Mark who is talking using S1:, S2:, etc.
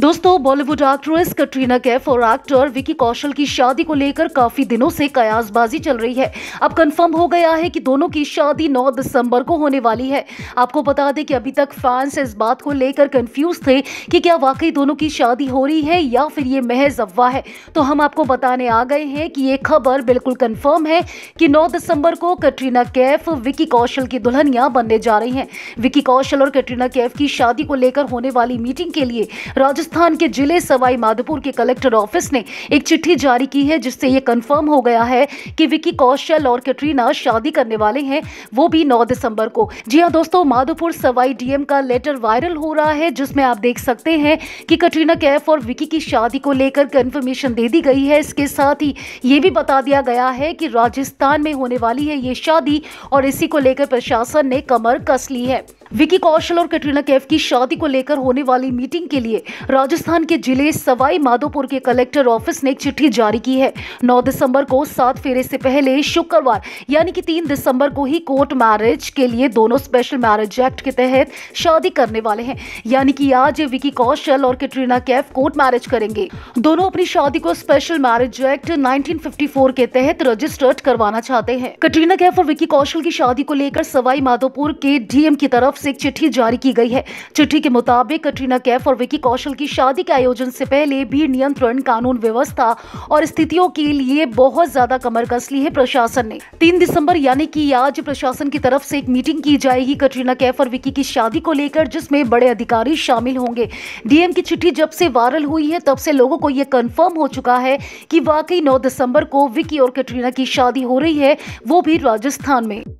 S1: दोस्तों बॉलीवुड एक्ट्रेस कटरीना कैफ और एक्टर विकी कौशल की शादी को लेकर काफी दिनों से कयासबाजी चल रही है अब कंफर्म हो गया है कि दोनों की शादी 9 दिसंबर को होने वाली है आपको बता दें कि अभी तक फैंस इस बात को लेकर कंफ्यूज थे कि क्या वाकई दोनों की शादी हो रही है या फिर ये महज अफवाह है तो हम आपको बताने आ गए हैं कि ये खबर बिल्कुल कन्फर्म है कि नौ दिसंबर को कटरीना कैफ विकी कौशल की दुल्हनिया बनने जा रही हैं विकी कौशल और कटरीना कैफ की शादी को लेकर होने वाली मीटिंग के लिए राजस्थान राजस्थान के जिले सवाई माधोपुर के कलेक्टर ऑफिस ने एक चिट्ठी जारी की है जिससे ये कंफर्म हो गया है कि विकी कौशल और कैटरीना शादी करने वाले हैं वो भी 9 दिसंबर को जी हाँ दोस्तों माधोपुर सवाई डीएम का लेटर वायरल हो रहा है जिसमें आप देख सकते हैं कि कटरीना कैफ और विकी की शादी को लेकर कन्फर्मेशन दे दी गई है इसके साथ ही ये भी बता दिया गया है कि राजस्थान में होने वाली है ये शादी और इसी को लेकर प्रशासन ने कमर कस ली है विकी कौशल और कटरीना कैफ की शादी को लेकर होने वाली मीटिंग के लिए राजस्थान के जिले सवाई माधोपुर के कलेक्टर ऑफिस ने एक चिट्ठी जारी की है 9 दिसंबर को सात फेरे से पहले शुक्रवार यानी कि 3 दिसंबर को ही कोर्ट मैरिज के लिए दोनों स्पेशल मैरिज एक्ट के तहत शादी करने वाले हैं यानी कि आज विकी कौशल और कटरीना कैफ कोर्ट मैरिज करेंगे दोनों अपनी शादी को स्पेशल मैरिज एक्ट नाइनटीन के तहत रजिस्टर्ड करवाना चाहते हैं कटरीना कैफ और विकी कौशल की शादी को लेकर सवाई माधोपुर के डीएम की तरफ से एक चिट्ठी जारी की गई है चिट्ठी के मुताबिक कटरीना कैफ और विकी कौशल की शादी के आयोजन से पहले भीड़ नियंत्रण कानून व्यवस्था और स्थितियों के लिए बहुत ज्यादा कमर कस ली है प्रशासन ने तीन दिसंबर यानी कि आज प्रशासन की तरफ से एक मीटिंग की जाएगी कटरीना कैफ और विकी की शादी को लेकर जिसमें बड़े अधिकारी शामिल होंगे डीएम की चिट्ठी जब से वायरल हुई है तब से लोगों को यह कंफर्म हो चुका है कि वाकई 9 दिसंबर को विकी और कटरीना की शादी हो रही है वो भी राजस्थान में